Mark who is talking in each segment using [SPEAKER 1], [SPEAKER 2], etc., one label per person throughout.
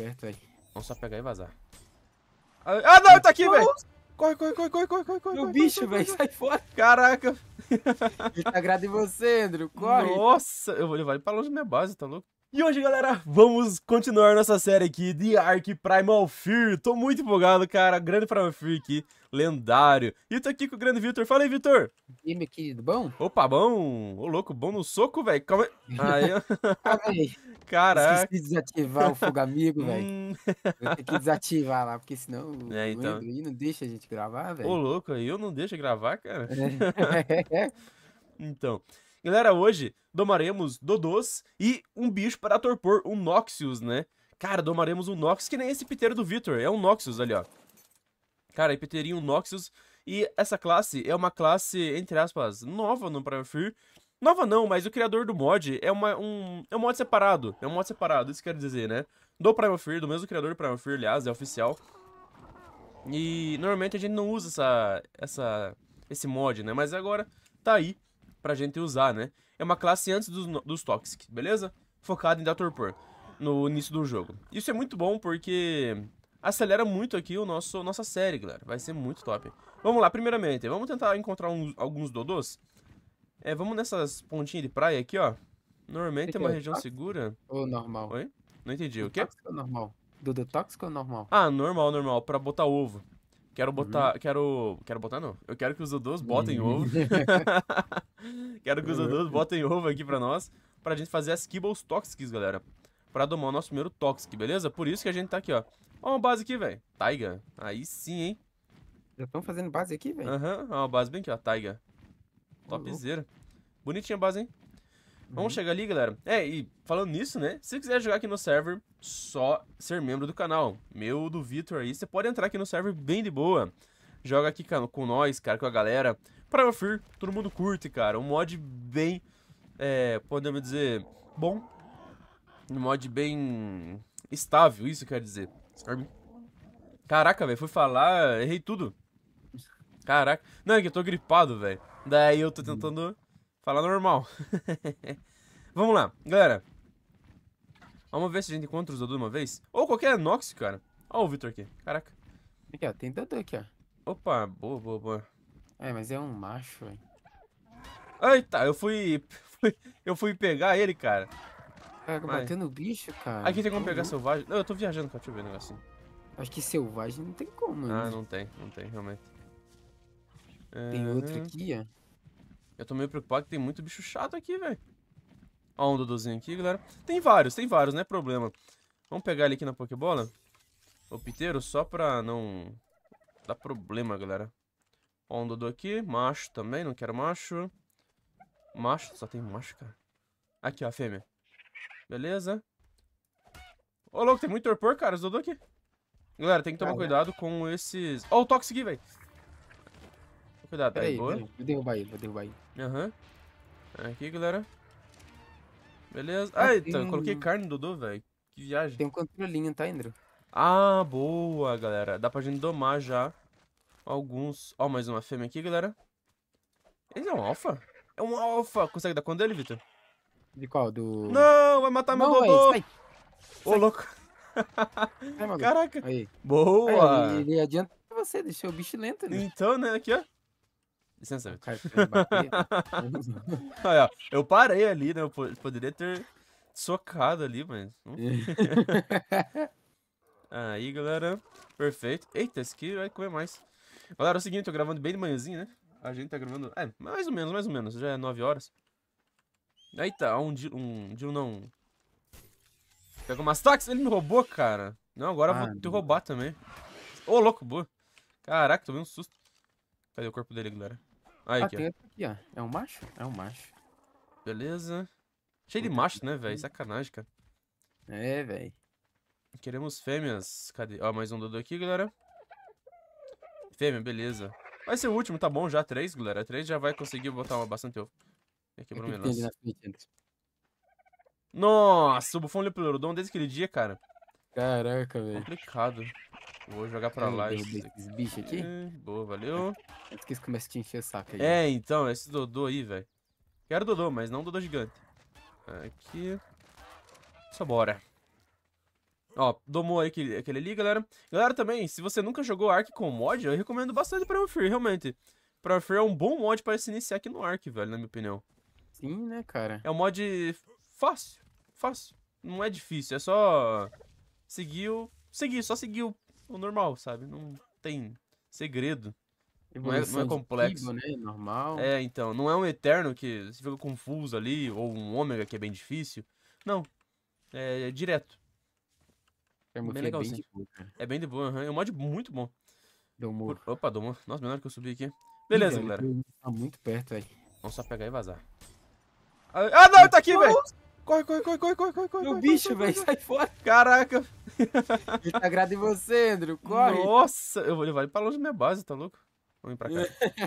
[SPEAKER 1] esperto, velho. Vamos só pegar e vazar. Ah,
[SPEAKER 2] ah não, ele tá aqui, velho! Corre, corre, corre,
[SPEAKER 1] corre, corre, corre, corre. Meu bicho, velho, sai fora. Caraca. Ele tá grado em você, Andrew, corre. Nossa, eu vou levar ele pra longe da minha base, tá louco? E hoje, galera, vamos continuar nossa série aqui de Ark Primal Fear. Tô muito empolgado, cara. Grande Primal Fear aqui, lendário. E tô aqui com o grande Vitor. Fala aí, Vitor. E meu querido, bom? Opa, bom. Ô, louco, bom no soco, velho. Calma aí. aí. Caraca. Esqueci de desativar o fogo
[SPEAKER 2] amigo, velho. Vou hum. ter que desativar lá, porque senão é, então. Android não deixa a gente gravar, velho. Ô,
[SPEAKER 1] louco, eu não deixo gravar, cara. É. então... Galera, hoje domaremos Dodôs e um bicho para torpor, um Noxius, né? Cara, domaremos um Noxius, que nem esse piteiro do Victor, é um Noxius ali, ó. Cara, é piteirinho Noxius, e essa classe é uma classe, entre aspas, nova no Fear. Nova não, mas o criador do mod é, uma, um, é um mod separado, é um mod separado, isso que eu quero dizer, né? Do Fear, do mesmo criador do Fear, aliás, é oficial. E normalmente a gente não usa essa, essa, esse mod, né? Mas agora tá aí pra gente usar, né? É uma classe antes dos, dos Toxic, beleza? Focada em dar torpor no início do jogo. Isso é muito bom porque acelera muito aqui o nosso, nossa série, galera. Vai ser muito top. Vamos lá, primeiramente, vamos tentar encontrar uns, alguns dodôs. É, vamos nessas pontinhas de praia aqui, ó. Normalmente que é uma é região tóxico? segura. Ou normal? Oi? Não entendi. o quê? Tóxico ou normal? Dodô tóxico ou normal? Ah, normal, normal. Pra botar ovo. Quero uhum. botar. Uhum. Quero. Quero botar, não. Eu quero que os Dodôs botem uhum. ovo. quero que os Dodôs botem ovo aqui pra nós. Pra gente fazer as Kibbles Toxics, galera. Pra domar o nosso primeiro Toxic, beleza? Por isso que a gente tá aqui, ó. Ó, uma base aqui, velho. Taiga. Aí sim, hein? Já estão fazendo base aqui, velho? Aham, uhum. ó, uma base bem aqui, ó. Taiga. Topzera. Bonitinha a base, hein? Vamos uhum. chegar ali, galera. É, e falando nisso, né? Se quiser jogar aqui no server, só ser membro do canal. Meu, do Vitor aí. Você pode entrar aqui no server bem de boa. Joga aqui com nós, cara, com a galera. Para eu fir, todo mundo curte, cara. Um mod bem, é, podemos dizer, bom. Um mod bem estável, isso quer dizer. Sabe? Caraca, velho, fui falar, errei tudo. Caraca. Não, é que eu tô gripado, velho. Daí eu tô hum. tentando falar normal. Vamos lá, galera. Vamos ver se a gente encontra os Dodô de uma vez. Ou qualquer Nox, cara. Ó o Victor aqui. Caraca. Aqui, ó. Tem Dodô aqui, ó. Opa, boa, boa, boa. É, mas é um macho, velho. Eita, eu fui... eu fui pegar ele, cara. Caraca, mas... batendo o bicho, cara. Aqui tem como pegar selvagem. Não, eu tô viajando, cara. Deixa eu ver o negocinho. Acho que selvagem não tem como, ah, né? Ah, não tem. Não tem, realmente. Tem é... outro aqui, ó. Eu tô meio preocupado que tem muito bicho chato aqui, velho. Ó um Dodozinho aqui, galera. Tem vários, tem vários, não é problema. Vamos pegar ele aqui na Pokébola. O Piteiro, só pra não dar problema, galera. Ó um Dudu aqui. Macho também, não quero macho. Macho, só tem macho, cara. Aqui, ó, fêmea. Beleza. Ô, louco, tem muito torpor, cara, os Dudu aqui. Galera, tem que tomar ah, cuidado com esses... Ó, oh, o Toxic aqui, velho. Cuidado, tá peraí, aí, boa. vou
[SPEAKER 2] derrubar ele, vou derrubar ele.
[SPEAKER 1] Aham. Uhum. Aqui, galera. Beleza. Ah, Eita, tem... Tá, coloquei carne, Dudu, velho. Que viagem. Tem um controlinho, tá, Andrew? Ah, boa, galera. Dá pra gente domar já alguns. Ó, mais uma fêmea aqui, galera. Ele é um alfa? É um alfa! Consegue dar conta dele, Vitor? De qual? Do... Não, vai matar Não, é meu Dodô! Ô, oh, louco!
[SPEAKER 2] Caraca! Aí.
[SPEAKER 1] Boa! Aí, ele, ele adianta
[SPEAKER 2] você, deixou o bicho lento, né? Então,
[SPEAKER 1] né? Aqui, ó. Licença, Aí, ó, eu parei ali, né? Eu poderia ter socado ali, mas. É. Aí, galera. Perfeito. Eita, esse aqui vai comer mais. Galera, é o seguinte, eu tô gravando bem de manhãzinha, né? A gente tá gravando. É, mais ou menos, mais ou menos. Já é 9 horas. Eita, um Dilo. Um não. Pega umas táxis. Ele me roubou, cara. Não, agora ah, eu vou te roubar também. Ô, oh, louco, boa. Caraca, tomei um susto. Cadê o corpo dele, galera? Aí, ah, aqui, tem ó. aqui, ó. É um macho? É um macho. Beleza. Cheio de macho, né, velho? Sacanagem, cara. É, velho. Queremos fêmeas. Cadê? Ó, mais um dodo aqui, galera. Fêmea, beleza. Vai ser o último, tá bom já. Três, galera. Três já vai conseguir botar uma bastante ovo. E aqui, Bruno Nossa, o Bufão olhou pelo desde aquele dia, cara. Caraca, velho. Complicado. Vou jogar pra lá. esse bicho aqui? É, boa, valeu. Antes que eles a te encher o saco aí. É, então, esse Dodô aí, velho. Quero Dodô, mas não Dodô gigante. Aqui. Só bora. Ó, domou aquele, aquele ali, galera. Galera, também, se você nunca jogou Ark com mod, eu recomendo bastante pra Free, realmente. Pra Free é um bom mod pra se iniciar aqui no Ark, velho, na minha opinião. Sim, né, cara? É um mod fácil, fácil. Não é difícil, é só seguir o... Seguir, só seguir o o normal, sabe? Não tem segredo. Não é, não é, complexo. Tipo, né? Normal. É, então. Não é um eterno que se fica confuso ali, ou um ômega que é bem difícil. Não. É, é direto. É bem legal, é de boa. É bem de boa, uhum. É um mod muito bom. Deu Opa, deu um Nossa, menor que eu subi aqui. Beleza, Ih, galera. Tá muito perto, velho. Vamos só pegar e vazar. Ah, ah não, ele tá aqui, velho! Corre, corre, corre, corre, corre, corre, corre. Meu bicho, velho, sai fora. Caraca. Ele tá em você, Andrew. Corre. Nossa, eu vou levar ele pra longe da minha base, tá louco? Vamos pra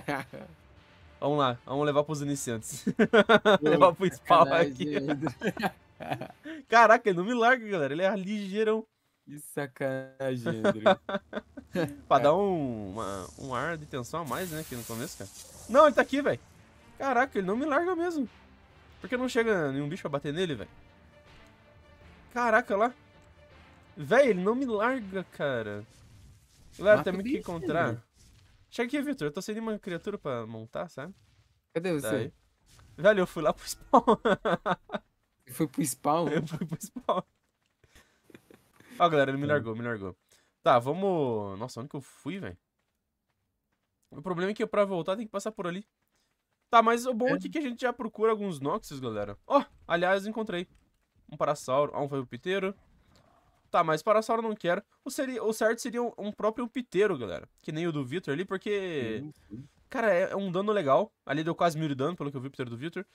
[SPEAKER 1] cá. vamos lá, vamos levar pros iniciantes. Vou levar pro spawn aqui. Caraca, ele não me larga, galera. Ele é ligeirão. Que sacanagem, Andrew. pra dar um, uma, um ar de tensão a mais, né, aqui no começo, cara. Não, ele tá aqui, velho. Caraca, ele não me larga mesmo. Porque não chega nenhum bicho pra bater nele, velho. Caraca, lá. Velho, ele não me larga, cara. Galera, temos que encontrar. Chega aqui, Victor. Eu tô sem nenhuma criatura pra montar, sabe? Cadê você? Daí. Velho, eu fui lá pro spawn. foi pro spawn? Eu fui pro spawn. Ó, galera, ele me é. largou, me largou. Tá, vamos... Nossa, onde que eu fui, velho? O problema é que pra voltar tem que passar por ali. Tá, mas o bom é, é que a gente já procura alguns Noxes, galera. Ó, oh, aliás, encontrei. Um Parasauro, ah, um Vampiteiro. Tá, mas Parasauro não quero. O, seri... o certo seria um, próprio Piteiro, galera. Que nem o do Victor ali, porque... Sim, sim. Cara, é, é um dano legal. Ali deu quase mil de dano, pelo que eu vi o Piteiro do Victor.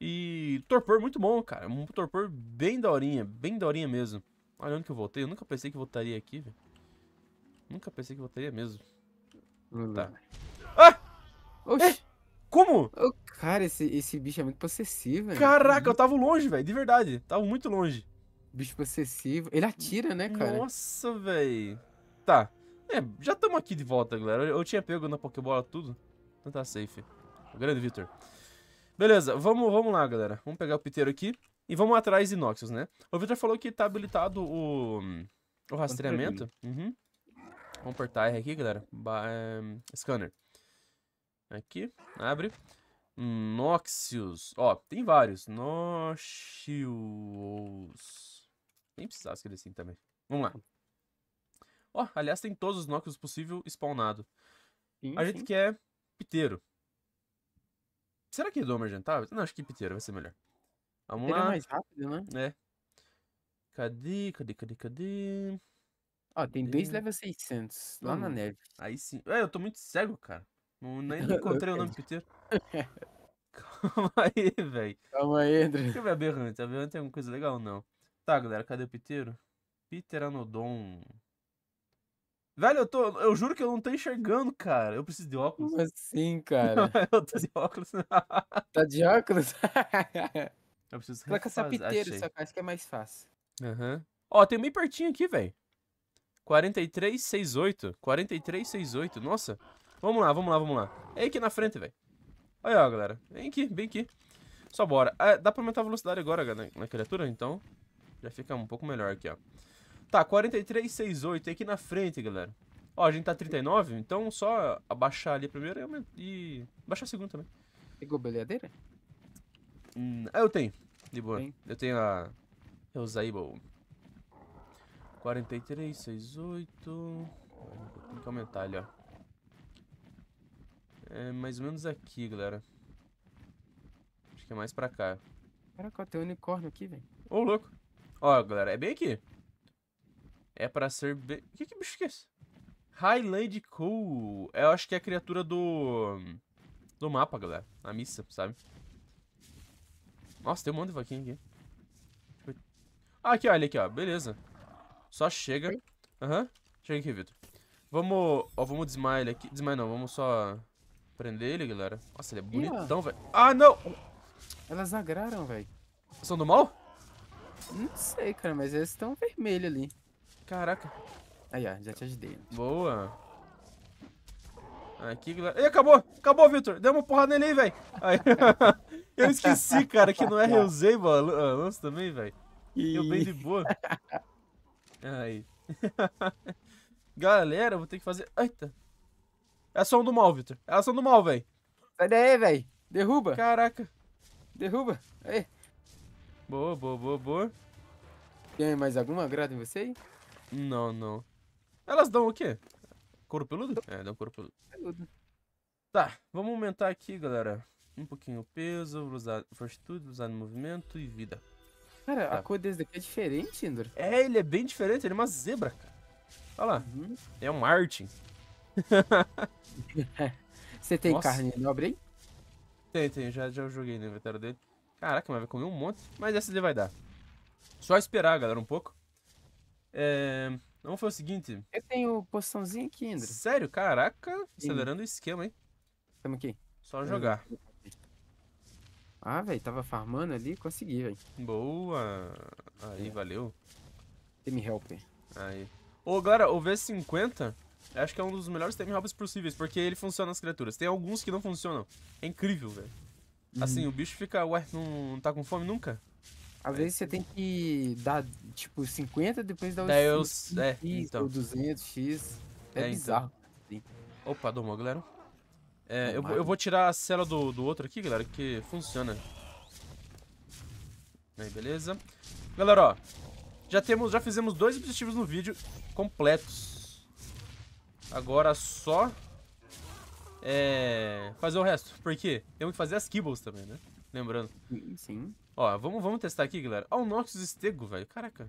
[SPEAKER 1] E torpor muito bom, cara. Um torpor bem daorinha, bem daorinha mesmo. Olha onde que eu voltei. Eu nunca pensei que voltaria aqui, velho. Nunca pensei que voltaria mesmo. Hum. Tá. Ah!
[SPEAKER 2] Oxi! É. Como? cara, esse, esse bicho é muito possessivo, velho. Caraca, uhum. eu tava longe, velho. De verdade. Tava muito longe. Bicho possessivo. Ele atira, né, cara?
[SPEAKER 1] Nossa, velho. Tá. É, já estamos aqui de volta, galera. Eu, tinha pego na Pokébola tudo. Então tá safe. grande Victor. Beleza, vamos, vamos lá, galera. Vamos pegar o piteiro aqui. E vamos atrás de Noxus, né? O Victor falou que tá habilitado o, o rastreamento. Uhum. Vamos apertar R aqui, galera. Ba um, eh, scanner. Aqui, abre. Noxius. Ó, tem vários. Noxius. Nem precisava escrever assim também. Vamos lá. Ó, aliás, tem todos os Noxius possível spawnado. Sim, a gente sim. quer piteiro. Será que Domer é jantava? Não, acho que piteiro vai ser melhor. Vamos Ele é lá. é mais rápido, né? É. Cadê, cadê, cadê, cadê? Ó, tem cadê? dois level 600 lá hum, na neve. Aí sim. É, eu tô muito cego, cara. Não, nem encontrei o nome do Peter. Calma aí, velho. Calma aí, André. Deixa eu ver a Berrante. A Berrante tem alguma coisa legal ou não? Tá, galera, cadê o Piteiro? Peter Anodon. Velho, eu, tô, eu juro que eu não tô enxergando, cara. Eu preciso de óculos. Como assim, cara?
[SPEAKER 2] eu tô de óculos. tá de óculos?
[SPEAKER 1] eu preciso Coloca só piteiro, só
[SPEAKER 2] que acho que é mais fácil.
[SPEAKER 1] Aham. Uhum. Ó, tem meio pertinho aqui, velho. 4368. 4368. Nossa, Vamos lá, vamos lá, vamos lá. É aqui na frente, velho. Olha, ó, galera. Vem aqui, bem aqui. Só bora. Ah, dá pra aumentar a velocidade agora na, na criatura, então. Já fica um pouco melhor aqui, ó. Tá, 43,68 é aqui na frente, galera. Ó, a gente tá 39, então só abaixar ali primeiro e, abaixar baixar a segunda também. Pegou baleadeira? Hum, ah, eu tenho. De boa. Tem. Eu tenho a... Eu usei, bom. 43, 8... Tem que aumentar ali, ó. É mais ou menos aqui, galera. Acho que é mais pra cá.
[SPEAKER 2] Caraca, tem um unicórnio aqui, velho.
[SPEAKER 1] Ô, louco. Ó, galera, é bem aqui. É pra ser bem... O que que bicho que é esse? Highland Cool. Eu acho que é a criatura do... Do mapa, galera. Na missa, sabe? Nossa, tem um monte de vaquinha aqui. Ah, aqui, olha aqui, ó. Beleza. Só chega. Aham. Uhum. Chega aqui, Vitor. Vamos... Ó, vamos desmaiar ele aqui. Desmaiar não, vamos só... Prender ele, galera. Nossa, ele é bonitão, velho.
[SPEAKER 2] Ah, não! Elas agraram, velho. São do mal? Não sei, cara, mas eles estão vermelhos ali.
[SPEAKER 1] Caraca. Aí, ó, já te ajudei. Boa. Aqui, galera. Ih, acabou! Acabou, Victor! Deu uma porrada nele aí, velho. Aí. eu esqueci, cara, que não é reusei, usei, mano. Ah, Lance também, velho. Eu bem de boa. Aí. galera, eu vou ter que fazer. Eita! Elas é são do mal, Victor. Elas é são do mal, velho. Sai daí, velho. Derruba. Caraca. Derruba. Aí. Boa, boa, boa, boa. Tem mais alguma agrado em você aí? Não, não. Elas dão o quê? Couro peludo? É, dão couro peludo. peludo. Tá, vamos aumentar aqui, galera. Um pouquinho o peso, usar fortitude, usar no movimento e vida. Cara, tá. a cor desse daqui é diferente, Indor. É, ele é bem diferente, ele é uma zebra, cara. Olha lá. Uhum. É um Martin. Você tem Nossa. carne nobre aí? Tem, tem. Já, já joguei no inventário dele. Caraca, mas vai comer um monte. Mas essa ele vai dar. Só esperar, galera, um pouco. É... Vamos fazer o seguinte. Eu
[SPEAKER 2] tenho poçãozinha aqui,
[SPEAKER 1] André. Sério? Caraca. Acelerando o esquema, hein? Tamo aqui. Só jogar. Ah, velho. Tava farmando ali. Consegui, velho. Boa. Aí, é. valeu. Tem me helper. Aí. Ô, galera, o V50 eu acho que é um dos melhores time hops possíveis, porque ele funciona nas criaturas. Tem alguns que não funcionam. É incrível, velho. Assim, uhum. o bicho fica, ué, não, não tá com fome nunca? Às é. vezes você tem que dar, tipo, 50, depois dá os eu... É então. É, é, então. ou 200x. É, é bizarro. Então. Opa, domou, galera. É, eu, eu, vou tirar a cela do, do outro aqui, galera, que funciona. Aí, beleza. Galera, ó. Já, temos, já fizemos dois objetivos no vídeo completos. Agora só é, fazer o resto. Porque temos que fazer as kibbles também, né? Lembrando. Sim, sim. Ó, vamos, vamos testar aqui, galera. Ó, o Noxus Estego, velho. Caraca.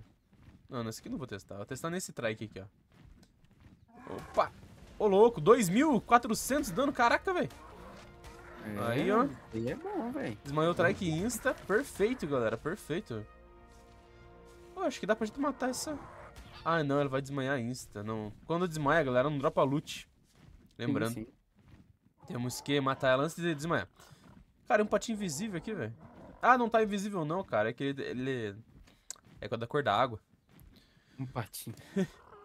[SPEAKER 1] Não, nesse aqui não vou testar. Vou testar nesse trike aqui, ó. Opa! Ô, louco, 2.400 dano, caraca, velho. É, Aí, ó. Ele é bom, velho. Desmanhou o trike insta. Perfeito, galera. Perfeito. Pô, acho que dá pra gente matar essa... Ah, não, ela vai desmanhar insta, não. Quando desmaia, a galera não dropa loot. Lembrando. Sim, sim. Temos que matar ela antes de desmaiar. Cara, é um patinho invisível aqui, velho. Ah, não tá invisível não, cara. É que ele... ele... É da cor da água.
[SPEAKER 2] Um patinho.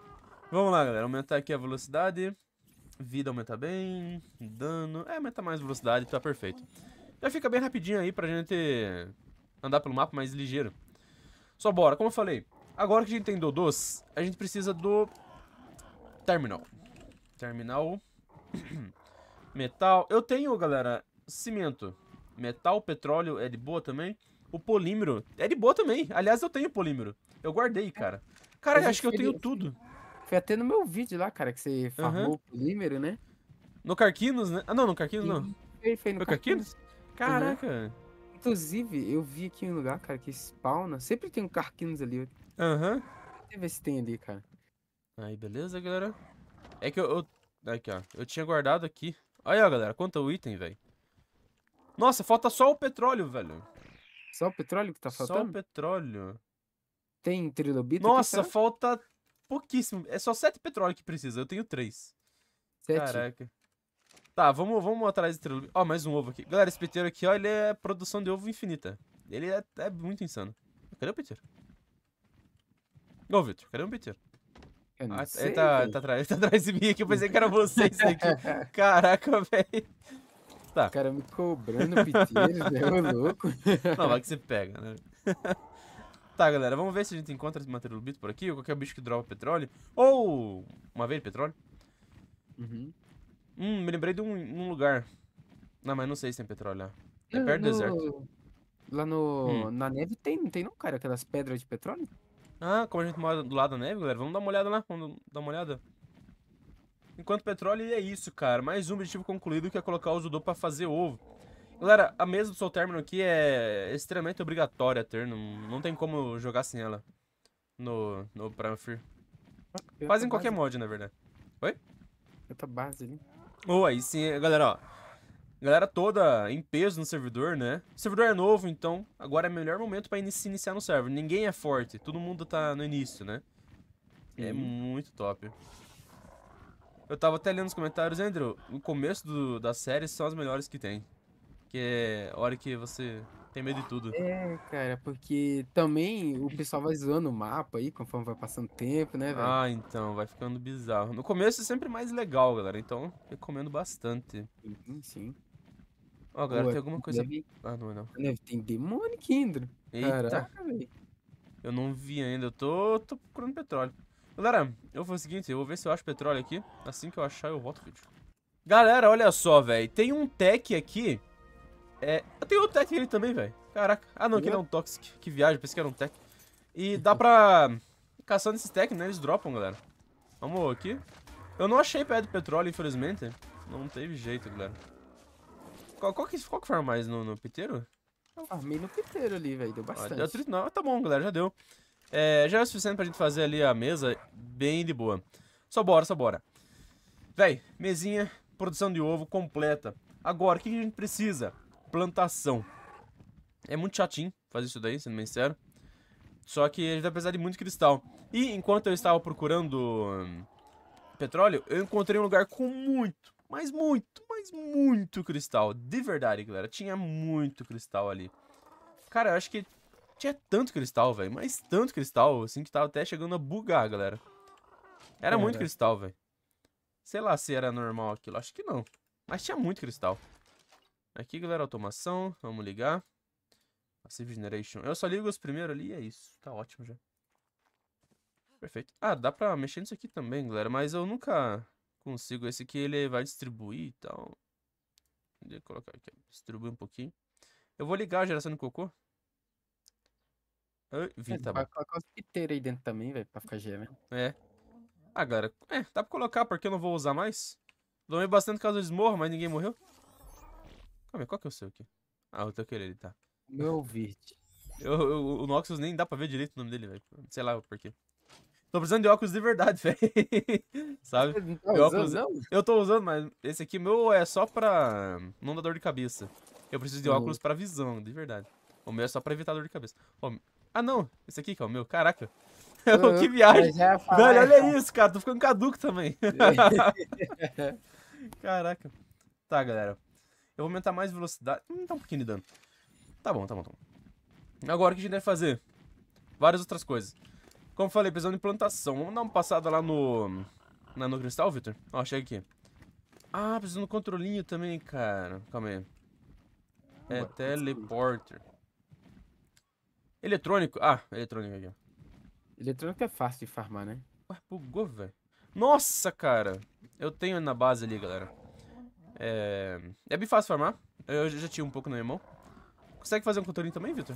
[SPEAKER 1] Vamos lá, galera. Aumentar aqui a velocidade. Vida aumenta bem. Dano. É, aumenta mais velocidade. Tá perfeito. Já fica bem rapidinho aí pra gente andar pelo mapa mais ligeiro. Só bora. Como eu falei, Agora que a gente tem Dodôs, a gente precisa do terminal. Terminal. metal. Eu tenho, galera, cimento. Metal, petróleo é de boa também. O polímero é de boa também. Aliás, eu tenho polímero. Eu guardei, cara. Cara, eu acho que eu tenho tudo. Foi até no meu vídeo lá, cara, que você farmou uhum. o polímero, né? No Carquinos, né?
[SPEAKER 2] Ah, não, no Carquinos não. Foi, foi no foi Carquinos? Caraca. Inclusive, eu vi aqui um lugar, cara, que spawna. Sempre tem um Carquinos ali. Aham. Uhum. Deixa eu ver se tem ali, cara.
[SPEAKER 1] Aí, beleza, galera? É que eu, eu... Aqui, ó. Eu tinha guardado aqui. Olha, galera, galera. Quanto item, velho. Nossa, falta só o petróleo, velho. Só o petróleo que tá faltando? Só o
[SPEAKER 2] petróleo. Tem
[SPEAKER 1] trilobito? Nossa, falta pouquíssimo. É só sete petróleo que precisa. Eu tenho três.
[SPEAKER 2] Sete? Caraca.
[SPEAKER 1] Tá, vamos, vamos atrás de trilobito. Ó, mais um ovo aqui. Galera, esse peteiro aqui, ó, ele é produção de ovo infinita. Ele é, é muito insano. Cadê o peteiro? Ô, oh, Vitor, querendo meter. Eu ah, ele, tá, ele tá atrás, ele tá atrás de mim aqui, eu pensei que era vocês aqui. Caraca, velho. Tá. O cara me cobrando piteiro, velho, louco. Não, vai que você pega, né? Tá, galera, vamos ver se a gente encontra esse materolobito por aqui, ou qualquer bicho que dropa petróleo, ou uma veia de petróleo. Uhum. Hum, me lembrei de um, um, lugar. Não, mas não sei se tem petróleo lá. É perto no... do deserto. Lá no... Hum.
[SPEAKER 2] na neve tem, não tem não, cara, aquelas pedras de petróleo?
[SPEAKER 1] Ah, como a gente mora do lado da neve, galera, vamos dar uma olhada lá, vamos dar uma olhada. Enquanto petróleo, é isso, cara. Mais um objetivo concluído que é colocar o Zudô pra fazer ovo. Galera, a mesa do Soul término aqui é extremamente obrigatória ter, não, tem como jogar sem ela no, no Quase Fazem qualquer base. mod, na verdade. Oi? Outra base ali. Ou oh, aí sim, galera, ó. Galera toda em peso no servidor, né? O servidor é novo, então agora é o melhor momento pra se iniciar no server. Ninguém é forte, todo mundo tá no início, né? É hum. muito top. Eu tava até lendo os comentários, Andrew, o começo do, das séries são as melhores que tem. Que é a hora que você tem medo de tudo.
[SPEAKER 2] É, cara, porque também o pessoal vai zoando o mapa aí, conforme vai passando tempo, né, velho? Ah,
[SPEAKER 1] então, vai ficando bizarro. No começo é sempre mais legal, galera, então recomendo bastante. Sim, sim. Ó, galera, Ué, tem alguma coisa. Deve... Ah, não é não. Deve tem demônio aqui Eita. velho. Eu não vi ainda, eu tô, tô procurando petróleo. Galera, eu vou fazer o seguinte, eu vou ver se eu acho petróleo aqui. Assim que eu achar, eu volto o vídeo. Galera, olha só, velho. Tem um tech aqui. É... Eu tenho outro tech ali também, velho. Caraca. Ah, não, aqui não é um toxic. Que viagem, pensei que era um tech. E uhum. dá pra... Caçando esses tech, né? Eles dropam, galera. Vamos aqui. Eu não achei pé de petróleo, infelizmente. Não teve jeito, galera. Qual, qual, que, qual que farma mais no, no piteiro?
[SPEAKER 2] Eu farmei no piteiro ali, velho.
[SPEAKER 1] Deu ah, bastante. Ah, deu 39. Tá bom, galera. Já deu. É, já é o suficiente pra gente fazer ali a mesa bem de boa. Só bora, só bora. Véi, mesinha, produção de ovo completa. Agora, o que a gente precisa? Plantação. É muito chatinho fazer isso daí, sendo bem sincero. Só que a gente vai precisar de muito cristal. E enquanto eu estava procurando hum, petróleo, eu encontrei um lugar com muito, mas muito, mas muito cristal. De verdade, galera. Tinha muito cristal ali. Cara, eu acho que tinha tanto cristal, velho. Mas tanto cristal, assim, que tava até chegando a bugar, galera. Era é, muito véio. cristal, velho. Sei lá se era normal aquilo. Acho que não. Mas tinha muito cristal. Aqui, galera, automação. Vamos ligar. Passive Generation. Eu só ligo os primeiros ali e é isso. Tá ótimo já. Perfeito. Ah, dá pra mexer nisso aqui também, galera. Mas eu nunca consigo. Esse aqui ele vai distribuir e tal. colocar aqui. Distribuir um pouquinho. Eu vou ligar a geração do cocô.
[SPEAKER 2] vi, tá bom. Colocar aí dentro também, velho, pra ficar gêmeo.
[SPEAKER 1] É. agora é, dá pra colocar, porque eu não vou usar mais. Tomei bastante caso eles morram, mas ninguém morreu. Calma aí, qual que é o seu aqui? Ah, o teu querido, tá. Meu é verde. Eu, eu, o Noxus nem dá pra ver direito o nome dele, velho. Sei lá por quê. Tô precisando de óculos de verdade, velho. Sabe? Tá óculos... Não. Eu tô usando, mas esse aqui meu é só pra não dar dor de cabeça. Eu preciso de uhum. óculos pra visão, de verdade. O meu é só pra evitar dor de cabeça. Ah, não. Esse aqui que é o meu. Caraca. Uhum. que viagem. É velho, olha isso, cara. Tô ficando caduco também. Caraca. Tá, galera. Eu vou aumentar mais velocidade. Hum, tá um pouquinho de dano. Tá bom, tá bom, tá bom. Agora o que a gente deve fazer? Várias outras coisas. Como falei, precisamos de plantação. Vamos dar uma passada lá no... Na, no cristal, Victor? Ó, chega aqui. Ah, preciso no controlinho também, cara. Calma aí. É teleporter. Eletrônico. Ah, eletrônico aqui. Eletrônico é fácil de farmar, né? Ué, bugou, velho. Nossa, cara. Eu tenho na base ali, galera. É... É bem fácil farmar. Eu já tinha um pouco na minha mão. Consegue fazer um controlinho também, Victor?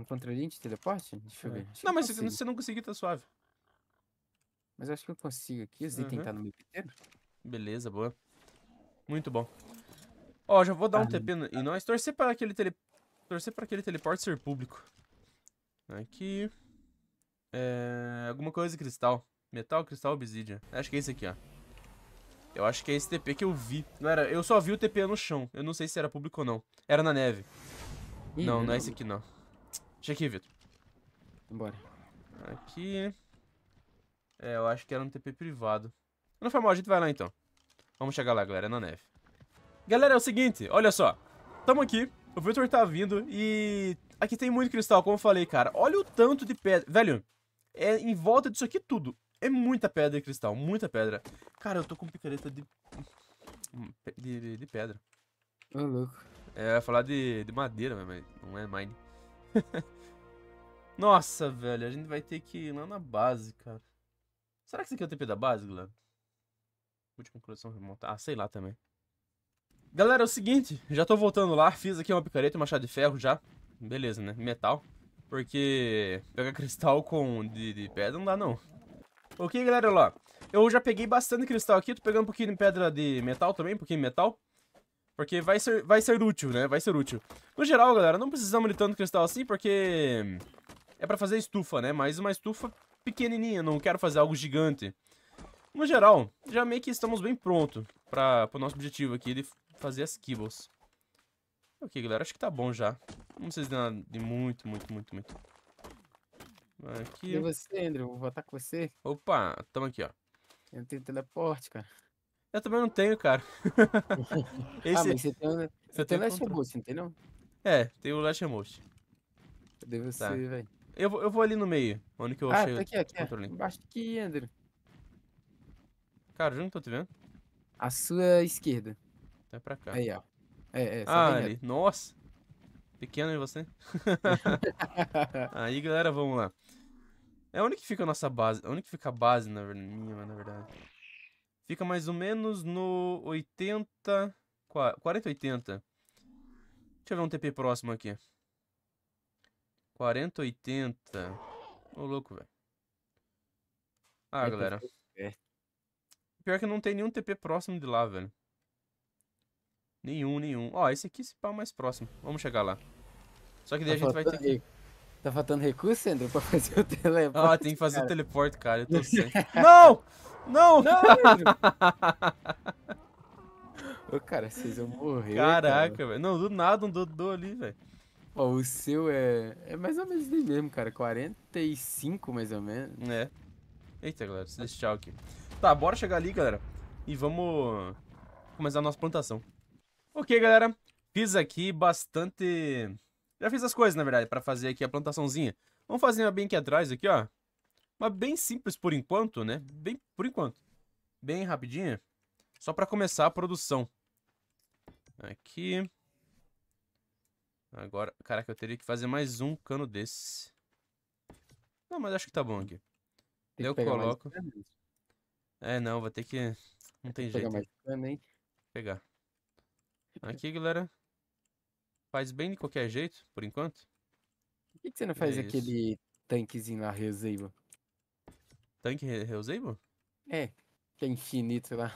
[SPEAKER 1] Encontra de teleporte? Deixa eu é. ver. Acho não, mas se você não conseguir, tá suave. Mas eu acho que eu consigo aqui. Os uhum. itens tá no meu inteiro. Beleza, boa. Muito bom. Ó, já vou dar ah, um TP no... Tá. nós. Torcer para aquele tele... Torcer para aquele teleporte ser público. Aqui. É... Alguma coisa cristal. Metal, cristal, obsidian. Acho que é esse aqui, ó. Eu acho que é esse TP que eu vi. Não era... Eu só vi o TP no chão. Eu não sei se era público ou não. Era na neve. Ih, não, não, é não é esse aqui, não. Deixa aqui, Vitor. Bora. Aqui. É, eu acho que era um TP privado. Não foi mal, a gente vai lá então. Vamos chegar lá, galera, na neve. Galera, é o seguinte, olha só. Tamo aqui, o Vitor tá vindo e... Aqui tem muito cristal, como eu falei, cara. Olha o tanto de pedra. Velho, é em volta disso aqui tudo. É muita pedra e cristal, muita pedra. Cara, eu tô com picareta de... De, de, de pedra. Ô, oh, louco. É, eu ia falar de, de madeira, mas não é mine. Nossa, velho, a gente vai ter que ir lá na base, cara. Será que isso aqui é o TP da base, galera? Última coleção remontar. Ah, sei lá também. Galera, é o seguinte, já tô voltando lá, fiz aqui uma picareta, um machado de ferro já. Beleza, né? Metal. Porque pegar cristal com de, de pedra não dá, não. Ok, galera, olha lá. Eu já peguei bastante cristal aqui, tô pegando um pouquinho de pedra de metal também, um pouquinho de metal. Porque vai ser, vai ser útil, né? Vai ser útil. No geral, galera, não precisamos de tanto cristal assim, porque... É pra fazer estufa, né? Mas uma estufa pequenininha, não quero fazer algo gigante. No geral, já meio que estamos bem pronto para o nosso objetivo aqui de fazer as kibbles. Ok, galera, acho que tá bom já. Não precisa de nada de muito, muito, muito, muito. Aqui. E você, Andrew? Vou voltar com você. Opa, tamo aqui, ó. Eu não tenho teleporte, cara. Eu também não tenho, cara.
[SPEAKER 2] Esse... Ah, mas você tem, você, você tem, tem Last entendeu?
[SPEAKER 1] É, tem o Last Remote. Cadê você, tá. velho? Eu, vou, eu vou ali no meio, onde que eu ah, tá aqui, o aqui, controle. Embaixo
[SPEAKER 2] aqui, André.
[SPEAKER 1] Cara, eu não tô tá te vendo.
[SPEAKER 2] A sua esquerda.
[SPEAKER 1] Tá pra cá. Aí, ó. É, é, ah, ali. Reto. Nossa! Pequeno em você. aí, galera, vamos lá. É onde que fica a nossa base? Onde que fica a base, na verdade? Minha, na verdade. Fica mais ou menos no 80... 40, 80. Deixa eu ver um TP próximo aqui. 40, 80. Ô, louco, velho. Ah, galera. É. Pior que não tem nenhum TP próximo de lá, velho. Nenhum, nenhum. Ó, esse aqui é o mais próximo. Vamos chegar lá. Só que daí tá a gente vai ter que...
[SPEAKER 2] Tá faltando recurso, Andrew, pra fazer o ah, teleporte. Ah, tem que fazer cara. o teleporte, cara. Eu tô sem. não! Não! Não!
[SPEAKER 1] Ô, cara, vocês vão morrer. Caraca, velho. Não, do nada um Dodô ali, velho. Ó, o seu é. É mais ou menos dele mesmo, cara. 45 mais ou menos. É. Eita, galera, tchau aqui. Tá, bora chegar ali, galera. E vamos começar a nossa plantação. Ok, galera. Fiz aqui bastante. Já fiz as coisas, na verdade, pra fazer aqui a plantaçãozinha. Vamos fazer uma bem aqui atrás, aqui, ó. Mas bem simples por enquanto, né? Bem por enquanto. Bem rapidinha. Só para começar a produção. Aqui. Agora, caraca, eu teria que fazer mais um cano desse. Não, mas acho que tá bom aqui. Tem eu coloco. É, não, vou ter que. Não tem, tem jeito. Pegar cano, Pegar. Aqui, galera. Faz bem de qualquer jeito, por enquanto.
[SPEAKER 2] Por que, que você não é faz aquele tanquezinho lá, reserva?
[SPEAKER 1] Tanque re reusable? É, que é infinito lá.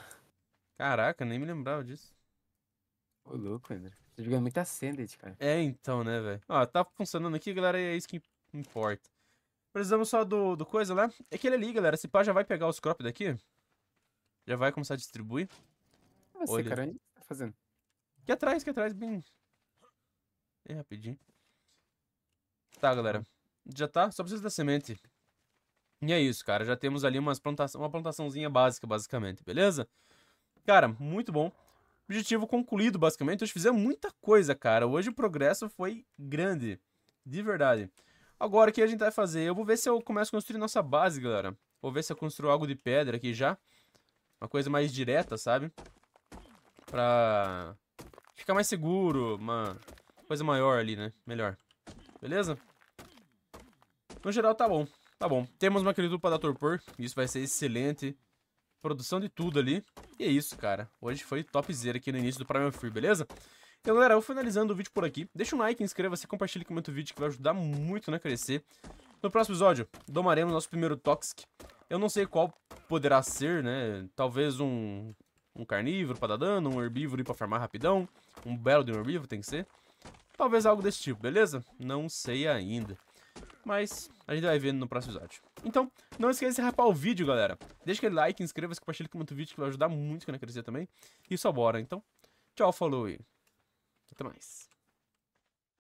[SPEAKER 1] Caraca, nem me lembrava disso. Ô, louco, André. Tô jogando muito Ascended, cara. É, então, né, velho? Ó, tá funcionando aqui, galera, e é isso que importa. Precisamos só do, do coisa lá. É aquele é ali, galera. Esse pá já vai pegar os crop daqui. Já vai começar a distribuir. Você, ah, Olha. cara, o que tá fazendo? Aqui atrás, aqui atrás, bem... Bem rapidinho. Tá, galera. Já tá. Só precisa da semente. E é isso, cara. Já temos ali umas plantação, uma plantaçãozinha básica, basicamente, beleza? Cara, muito bom. Objetivo concluído, basicamente. Hoje fizemos muita coisa, cara. Hoje o progresso foi grande. De verdade. Agora, o que a gente vai fazer? Eu vou ver se eu começo a construir nossa base, galera. Vou ver se eu construo algo de pedra aqui já. Uma coisa mais direta, sabe? Pra ficar mais seguro, uma coisa maior ali, né? Melhor. Beleza? No geral, tá bom. Tá bom. Temos uma criatura para dar torpor. Isso vai ser excelente. Produção de tudo ali. E é isso, cara. Hoje foi topzera aqui no início do Primal Free, beleza? Então, galera, eu vou finalizando o vídeo por aqui. Deixa um like, inscreva-se, compartilhe, com o vídeo que vai ajudar muito, né, crescer. No próximo episódio, domaremos nosso primeiro Toxic. Eu não sei qual poderá ser, né? Talvez um, um carnívoro pra dar dano, um herbívoro ir pra farmar rapidão. Um belo de um herbívoro tem que ser. Talvez algo desse tipo, beleza? Não sei ainda. Mas a gente vai ver no próximo episódio. Então, não esqueça de rapar o vídeo, galera. Deixa aquele like, inscreva-se, compartilha com muito vídeo que vai ajudar muito que eu crescer também. E só bora, então. Tchau, falou e até mais.